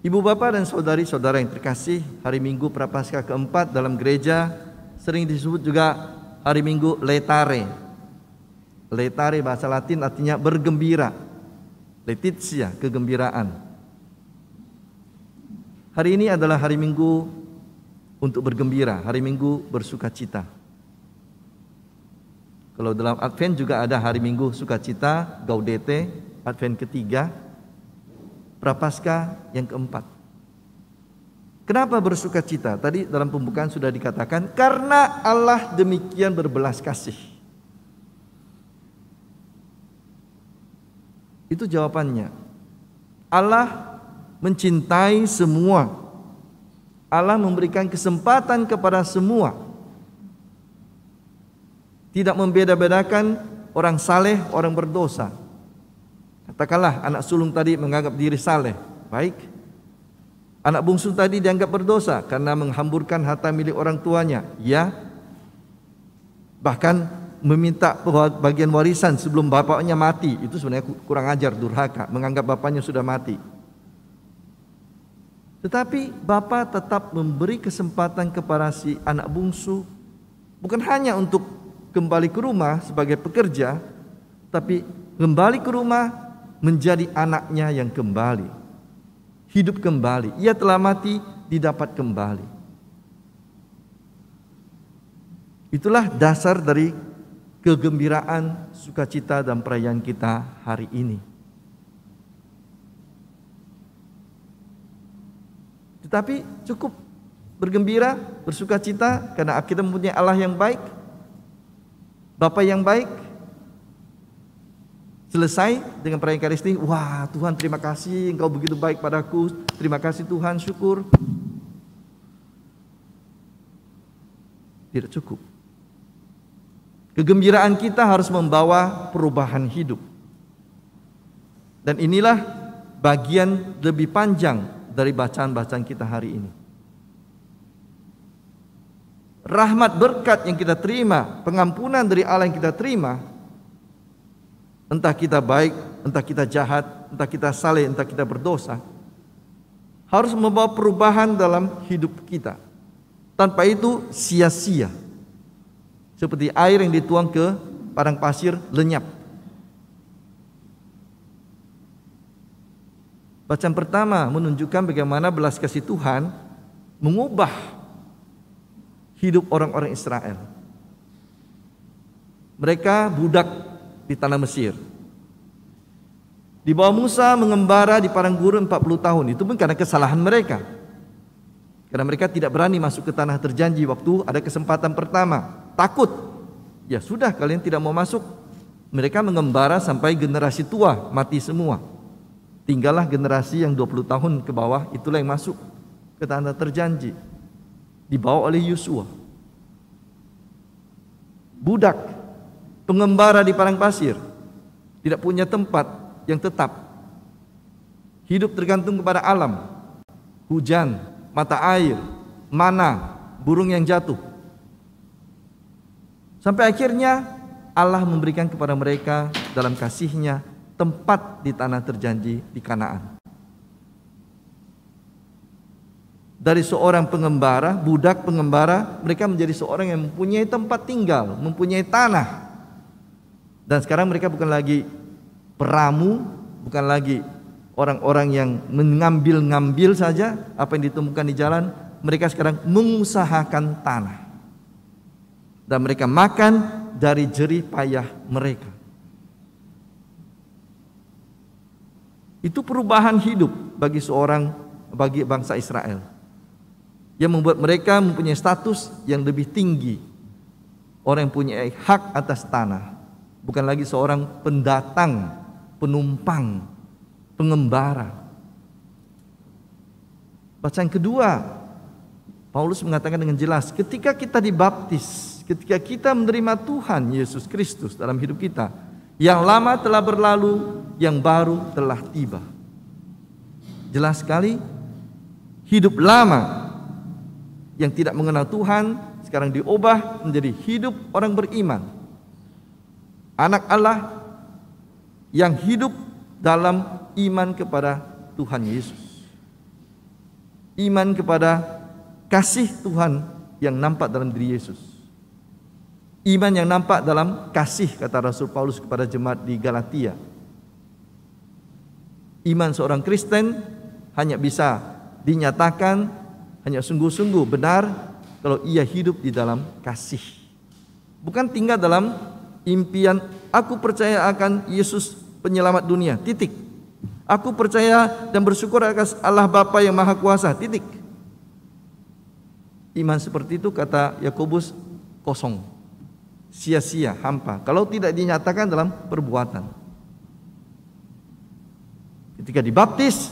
Ibu bapak dan saudari-saudara yang terkasih, hari Minggu Prapaskah keempat dalam gereja sering disebut juga hari Minggu letare. Letare bahasa Latin artinya bergembira. Letitia, kegembiraan. Hari ini adalah hari Minggu untuk bergembira, hari Minggu bersuka cita. Kalau dalam Advent juga ada hari Minggu sukacita, Gaudete, Advent ketiga, Prapaskah yang keempat. Kenapa bersuka cita? Tadi dalam pembukaan sudah dikatakan karena Allah demikian berbelas kasih. Itu jawabannya. Allah mencintai semua. Allah memberikan kesempatan kepada semua. Tidak membeda-bedakan orang saleh, orang berdosa. Takkanlah anak sulung tadi menganggap diri saleh, baik. Anak bungsu tadi dianggap berdosa karena menghamburkan harta milik orang tuanya, ya. Bahkan meminta bagian warisan sebelum bapaknya mati, itu sebenarnya kurang ajar durhaka, menganggap bapaknya sudah mati. Tetapi bapak tetap memberi kesempatan kepada si anak bungsu bukan hanya untuk kembali ke rumah sebagai pekerja, tapi kembali ke rumah menjadi anaknya yang kembali hidup kembali ia telah mati didapat kembali itulah dasar dari kegembiraan sukacita dan perayaan kita hari ini tetapi cukup bergembira bersukacita karena kita mempunyai Allah yang baik Bapa yang baik Selesai dengan perayaan Ekaristi, wah Tuhan terima kasih engkau begitu baik padaku, terima kasih Tuhan syukur. Tidak cukup. Kegembiraan kita harus membawa perubahan hidup. Dan inilah bagian lebih panjang dari bacaan-bacaan kita hari ini rahmat berkat yang kita terima, pengampunan dari Allah yang kita terima Entah kita baik, entah kita jahat, entah kita saleh, entah kita berdosa. Harus membawa perubahan dalam hidup kita. Tanpa itu sia-sia. Seperti air yang dituang ke padang pasir lenyap. Bacaan pertama menunjukkan bagaimana belas kasih Tuhan mengubah hidup orang-orang Israel. Mereka budak di tanah Mesir. Di bawah Musa mengembara di padang gurun 40 tahun. Itu pun karena kesalahan mereka. Karena mereka tidak berani masuk ke tanah terjanji waktu ada kesempatan pertama. Takut. Ya sudah kalian tidak mau masuk. Mereka mengembara sampai generasi tua mati semua. Tinggallah generasi yang 20 tahun ke bawah itulah yang masuk ke tanah terjanji. Dibawa oleh Yosua. Budak pengembara di padang pasir, tidak punya tempat yang tetap. Hidup tergantung kepada alam, hujan, mata air, mana, burung yang jatuh. Sampai akhirnya Allah memberikan kepada mereka dalam kasihnya tempat di tanah terjanji di Kanaan. Dari seorang pengembara, budak pengembara, mereka menjadi seorang yang mempunyai tempat tinggal, mempunyai tanah, dan sekarang mereka bukan lagi peramu, bukan lagi orang-orang yang mengambil-ngambil saja apa yang ditemukan di jalan, mereka sekarang mengusahakan tanah. Dan mereka makan dari jerih payah mereka. Itu perubahan hidup bagi seorang bagi bangsa Israel yang membuat mereka mempunyai status yang lebih tinggi orang yang punya hak atas tanah bukan lagi seorang pendatang, penumpang, pengembara. Bacaan kedua, Paulus mengatakan dengan jelas, ketika kita dibaptis, ketika kita menerima Tuhan Yesus Kristus dalam hidup kita, yang lama telah berlalu, yang baru telah tiba. Jelas sekali, hidup lama yang tidak mengenal Tuhan sekarang diubah menjadi hidup orang beriman anak Allah yang hidup dalam iman kepada Tuhan Yesus. Iman kepada kasih Tuhan yang nampak dalam diri Yesus. Iman yang nampak dalam kasih kata Rasul Paulus kepada jemaat di Galatia. Iman seorang Kristen hanya bisa dinyatakan hanya sungguh-sungguh benar kalau ia hidup di dalam kasih. Bukan tinggal dalam impian aku percaya akan Yesus penyelamat dunia titik aku percaya dan bersyukur atas Allah Bapa yang maha kuasa titik iman seperti itu kata Yakobus kosong sia-sia hampa kalau tidak dinyatakan dalam perbuatan ketika dibaptis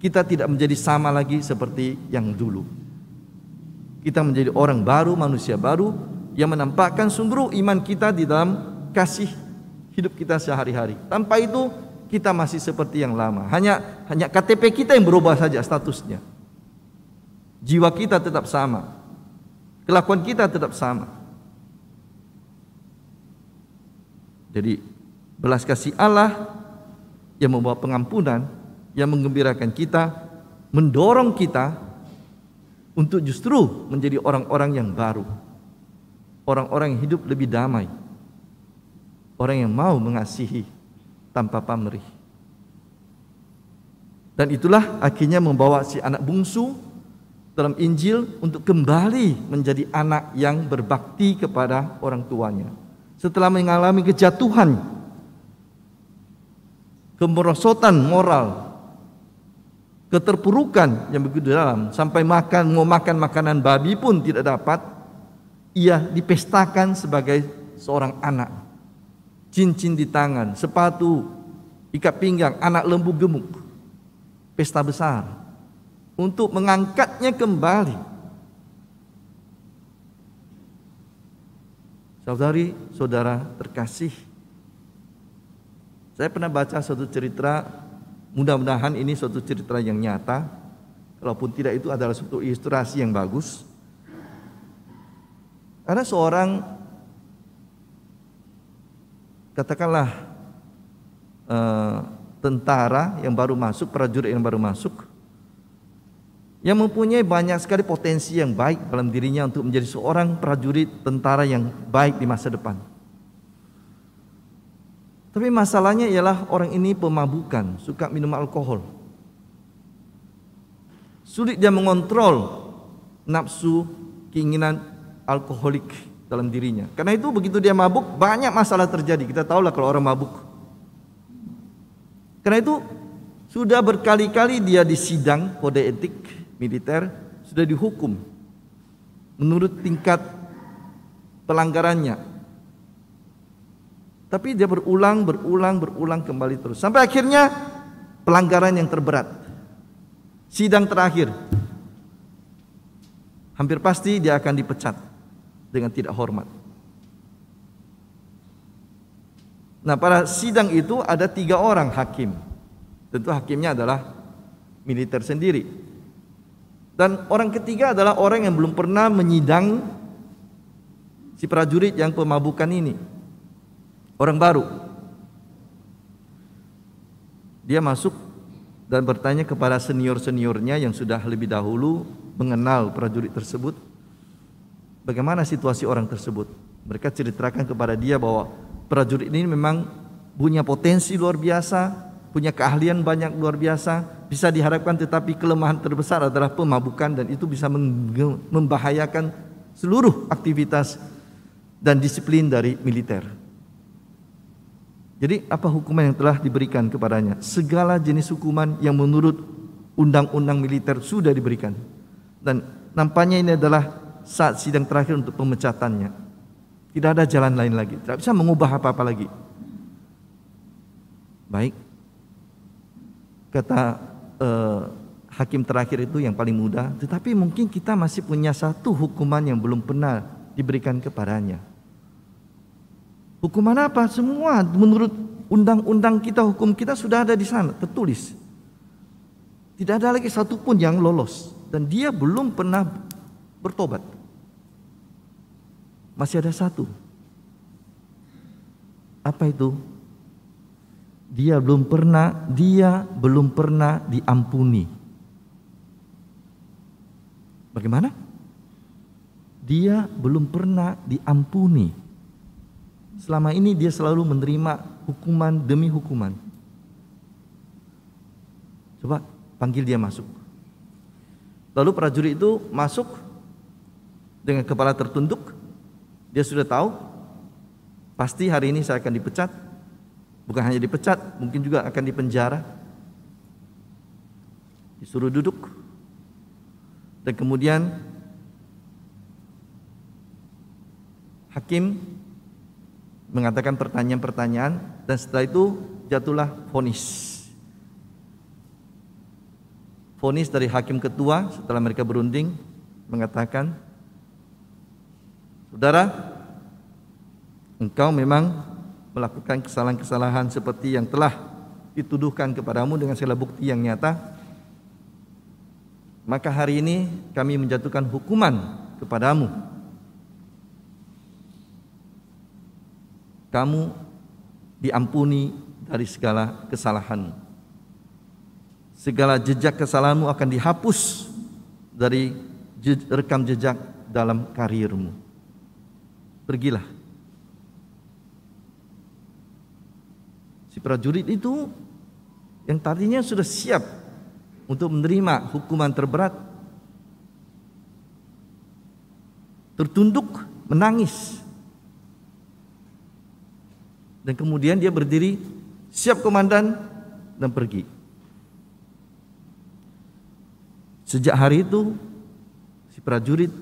kita tidak menjadi sama lagi seperti yang dulu kita menjadi orang baru manusia baru yang menampakkan sumber iman kita di dalam kasih hidup kita sehari-hari. Tanpa itu kita masih seperti yang lama. Hanya hanya KTP kita yang berubah saja statusnya. Jiwa kita tetap sama. Kelakuan kita tetap sama. Jadi belas kasih Allah yang membawa pengampunan, yang menggembirakan kita, mendorong kita untuk justru menjadi orang-orang yang baru orang-orang yang hidup lebih damai, orang yang mau mengasihi tanpa pamrih. Dan itulah akhirnya membawa si anak bungsu dalam Injil untuk kembali menjadi anak yang berbakti kepada orang tuanya. Setelah mengalami kejatuhan, kemerosotan moral, keterpurukan yang begitu dalam, sampai makan mau makan makanan babi pun tidak dapat, ia dipestakan sebagai seorang anak. Cincin di tangan, sepatu, ikat pinggang, anak lembu gemuk. Pesta besar untuk mengangkatnya kembali. Saudari, saudara terkasih. Saya pernah baca suatu cerita, mudah-mudahan ini suatu cerita yang nyata. walaupun tidak itu adalah suatu ilustrasi yang bagus karena seorang katakanlah eh, tentara yang baru masuk, prajurit yang baru masuk yang mempunyai banyak sekali potensi yang baik dalam dirinya untuk menjadi seorang prajurit tentara yang baik di masa depan. Tapi masalahnya ialah orang ini pemabukan, suka minum alkohol. Sulit dia mengontrol nafsu, keinginan alkoholik dalam dirinya. Karena itu begitu dia mabuk banyak masalah terjadi. Kita tahulah kalau orang mabuk. Karena itu sudah berkali-kali dia disidang kode etik militer sudah dihukum menurut tingkat pelanggarannya. Tapi dia berulang, berulang, berulang kembali terus. Sampai akhirnya pelanggaran yang terberat. Sidang terakhir. Hampir pasti dia akan dipecat dengan tidak hormat. Nah, pada sidang itu ada tiga orang hakim. Tentu hakimnya adalah militer sendiri. Dan orang ketiga adalah orang yang belum pernah menyidang si prajurit yang pemabukan ini. Orang baru. Dia masuk dan bertanya kepada senior-seniornya yang sudah lebih dahulu mengenal prajurit tersebut bagaimana situasi orang tersebut. Mereka ceritakan kepada dia bahwa prajurit ini memang punya potensi luar biasa, punya keahlian banyak luar biasa, bisa diharapkan tetapi kelemahan terbesar adalah pemabukan dan itu bisa membahayakan seluruh aktivitas dan disiplin dari militer. Jadi apa hukuman yang telah diberikan kepadanya? Segala jenis hukuman yang menurut undang-undang militer sudah diberikan. Dan nampaknya ini adalah saat sidang terakhir untuk pemecatannya. Tidak ada jalan lain lagi, tidak bisa mengubah apa-apa lagi. Baik. Kata eh, hakim terakhir itu yang paling mudah, tetapi mungkin kita masih punya satu hukuman yang belum pernah diberikan kepadanya. Hukuman apa? Semua menurut undang-undang kita, hukum kita sudah ada di sana, tertulis. Tidak ada lagi satupun yang lolos dan dia belum pernah bertobat. Masih ada satu. Apa itu? Dia belum pernah, dia belum pernah diampuni. Bagaimana? Dia belum pernah diampuni. Selama ini dia selalu menerima hukuman demi hukuman. Coba panggil dia masuk. Lalu prajurit itu masuk dengan kepala tertunduk dia sudah tahu pasti hari ini saya akan dipecat. Bukan hanya dipecat, mungkin juga akan dipenjara. Disuruh duduk. Dan kemudian hakim mengatakan pertanyaan-pertanyaan dan setelah itu jatuhlah vonis. Vonis dari hakim ketua setelah mereka berunding mengatakan Saudara, engkau memang melakukan kesalahan-kesalahan seperti yang telah dituduhkan kepadamu dengan segala bukti yang nyata. Maka hari ini kami menjatuhkan hukuman kepadamu. Kamu diampuni dari segala kesalahan. Segala jejak kesalahanmu akan dihapus dari rekam jejak dalam karirmu. Pergilah. Si prajurit itu yang tadinya sudah siap untuk menerima hukuman terberat tertunduk menangis dan kemudian dia berdiri siap komandan dan pergi sejak hari itu si prajurit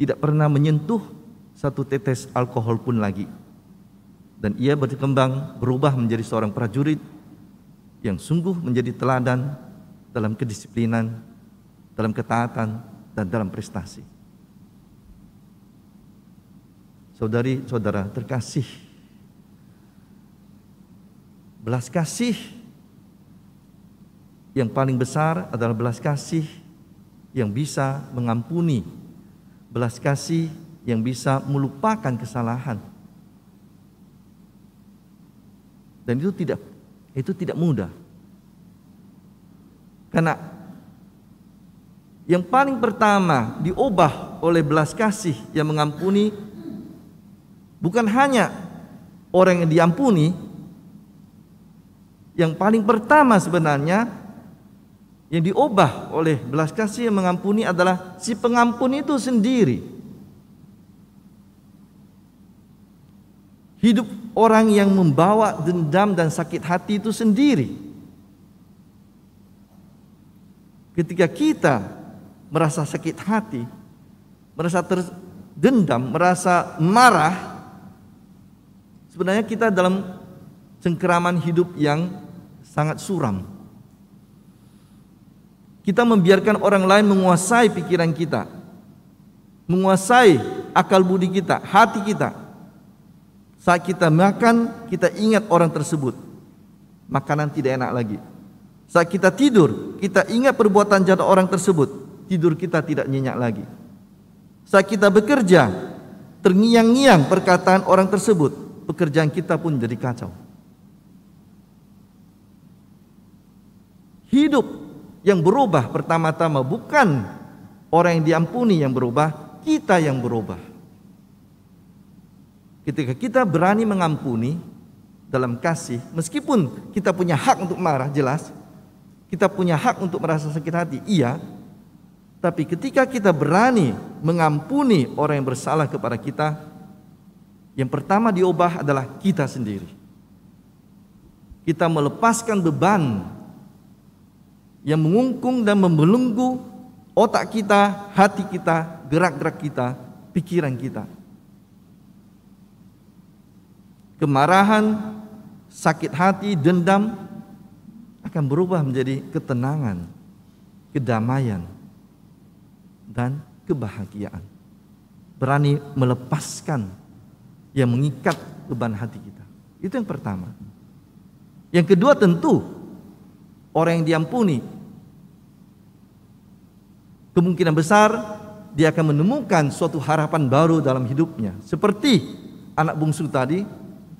tidak pernah menyentuh satu tetes alkohol pun lagi. Dan ia berkembang berubah menjadi seorang prajurit yang sungguh menjadi teladan dalam kedisiplinan, dalam ketaatan, dan dalam prestasi. Saudari-saudara terkasih, belas kasih yang paling besar adalah belas kasih yang bisa mengampuni, belas kasih yang bisa melupakan kesalahan. Dan itu tidak itu tidak mudah. Karena yang paling pertama diubah oleh belas kasih yang mengampuni bukan hanya orang yang diampuni yang paling pertama sebenarnya yang diubah oleh belas kasih yang mengampuni adalah si pengampun itu sendiri. Hidup orang yang membawa dendam dan sakit hati itu sendiri. Ketika kita merasa sakit hati, merasa terdendam, merasa marah, sebenarnya kita dalam cengkeraman hidup yang sangat suram. Kita membiarkan orang lain menguasai pikiran kita, menguasai akal budi kita, hati kita, saat kita makan, kita ingat orang tersebut. Makanan tidak enak lagi. Saat kita tidur, kita ingat perbuatan jahat orang tersebut. Tidur kita tidak nyenyak lagi. Saat kita bekerja, terngiang-ngiang perkataan orang tersebut. Pekerjaan kita pun jadi kacau. Hidup yang berubah pertama-tama bukan orang yang diampuni yang berubah, kita yang berubah. Ketika kita berani mengampuni dalam kasih, meskipun kita punya hak untuk marah, jelas. Kita punya hak untuk merasa sakit hati, iya. Tapi ketika kita berani mengampuni orang yang bersalah kepada kita, yang pertama diubah adalah kita sendiri. Kita melepaskan beban yang mengungkung dan membelenggu otak kita, hati kita, gerak-gerak kita, pikiran kita kemarahan, sakit hati, dendam akan berubah menjadi ketenangan, kedamaian, dan kebahagiaan. Berani melepaskan yang mengikat beban hati kita. Itu yang pertama. Yang kedua tentu orang yang diampuni kemungkinan besar dia akan menemukan suatu harapan baru dalam hidupnya. Seperti anak bungsu tadi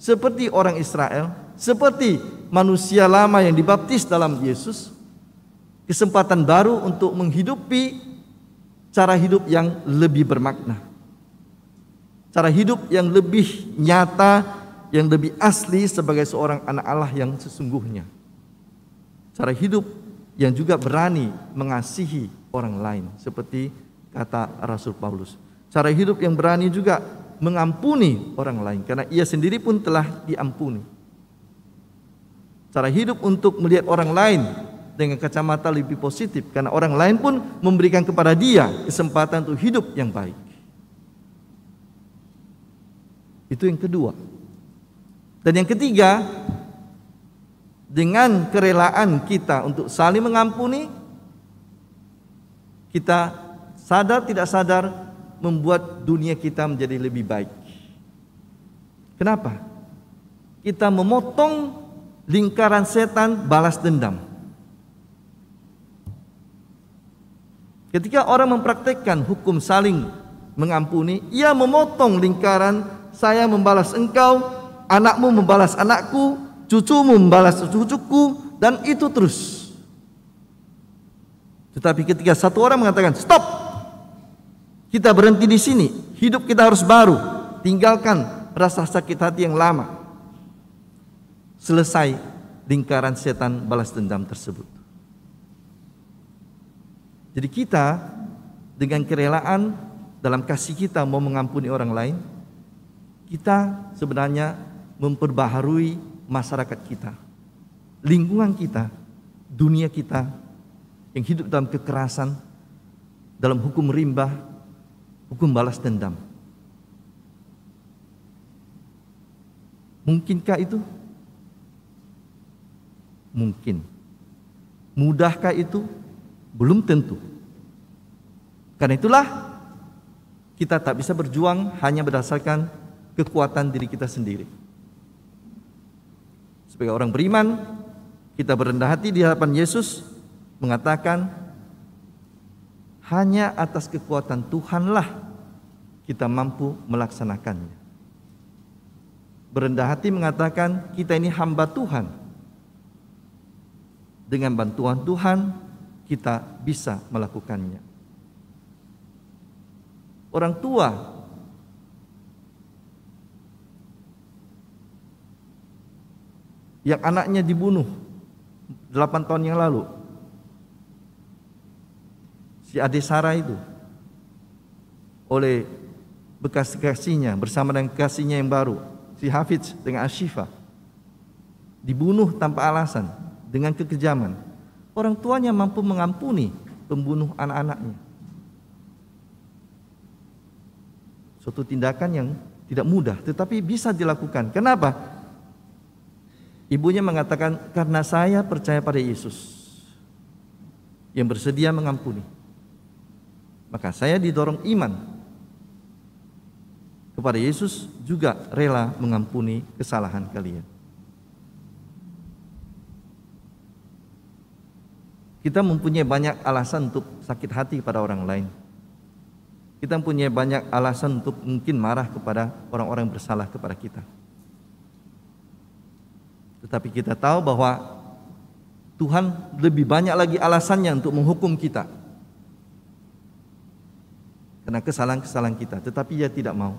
seperti orang Israel, seperti manusia lama yang dibaptis dalam Yesus, kesempatan baru untuk menghidupi cara hidup yang lebih bermakna. Cara hidup yang lebih nyata, yang lebih asli sebagai seorang anak Allah yang sesungguhnya. Cara hidup yang juga berani mengasihi orang lain seperti kata Rasul Paulus. Cara hidup yang berani juga mengampuni orang lain karena ia sendiri pun telah diampuni. Cara hidup untuk melihat orang lain dengan kacamata lebih positif karena orang lain pun memberikan kepada dia kesempatan untuk hidup yang baik. Itu yang kedua. Dan yang ketiga, dengan kerelaan kita untuk saling mengampuni, kita sadar tidak sadar membuat dunia kita menjadi lebih baik. Kenapa? Kita memotong lingkaran setan balas dendam. Ketika orang mempraktekkan hukum saling mengampuni, ia memotong lingkaran saya membalas engkau, anakmu membalas anakku, cucumu membalas cucuku, dan itu terus. Tetapi ketika satu orang mengatakan stop, kita berhenti di sini. Hidup kita harus baru. Tinggalkan rasa sakit hati yang lama. Selesai lingkaran setan balas dendam tersebut. Jadi kita dengan kerelaan dalam kasih kita mau mengampuni orang lain, kita sebenarnya memperbaharui masyarakat kita, lingkungan kita, dunia kita yang hidup dalam kekerasan, dalam hukum rimba, Hukum balas dendam. Mungkinkah itu? Mungkin. Mudahkah itu? Belum tentu. Karena itulah kita tak bisa berjuang hanya berdasarkan kekuatan diri kita sendiri. Sebagai orang beriman, kita berendah hati di hadapan Yesus mengatakan, hanya atas kekuatan Tuhanlah kita mampu melaksanakannya. Berendah hati mengatakan kita ini hamba Tuhan. Dengan bantuan Tuhan kita bisa melakukannya. Orang tua yang anaknya dibunuh 8 tahun yang lalu si adik Sarah itu oleh bekas kasihnya bersama dengan kasihnya yang baru si Hafiz dengan Ashifa dibunuh tanpa alasan dengan kekejaman orang tuanya mampu mengampuni pembunuh anak-anaknya suatu tindakan yang tidak mudah tetapi bisa dilakukan kenapa ibunya mengatakan karena saya percaya pada Yesus yang bersedia mengampuni maka saya didorong iman kepada Yesus juga rela mengampuni kesalahan kalian. Kita mempunyai banyak alasan untuk sakit hati pada orang lain. Kita mempunyai banyak alasan untuk mungkin marah kepada orang-orang bersalah kepada kita. Tetapi kita tahu bahwa Tuhan lebih banyak lagi alasannya untuk menghukum kita karena kesalahan-kesalahan kita, tetapi ia tidak mau.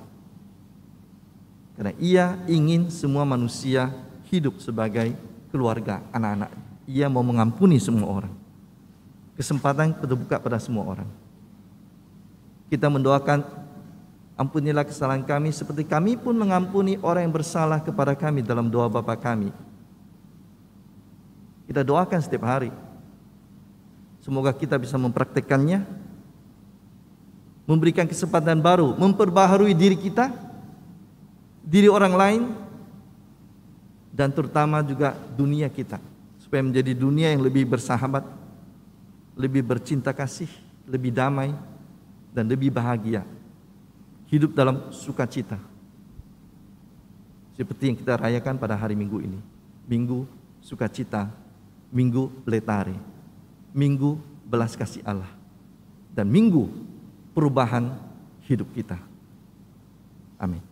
Karena ia ingin semua manusia hidup sebagai keluarga anak-anak. Ia mau mengampuni semua orang. Kesempatan terbuka pada semua orang. Kita mendoakan ampunilah kesalahan kami seperti kami pun mengampuni orang yang bersalah kepada kami dalam doa Bapa kami. Kita doakan setiap hari. Semoga kita bisa mempraktekannya memberikan kesempatan baru, memperbaharui diri kita, diri orang lain, dan terutama juga dunia kita, supaya menjadi dunia yang lebih bersahabat, lebih bercinta kasih, lebih damai, dan lebih bahagia. Hidup dalam sukacita. Seperti yang kita rayakan pada hari Minggu ini. Minggu sukacita, Minggu letari, Minggu belas kasih Allah. Dan Minggu perubahan hidup kita. Amin.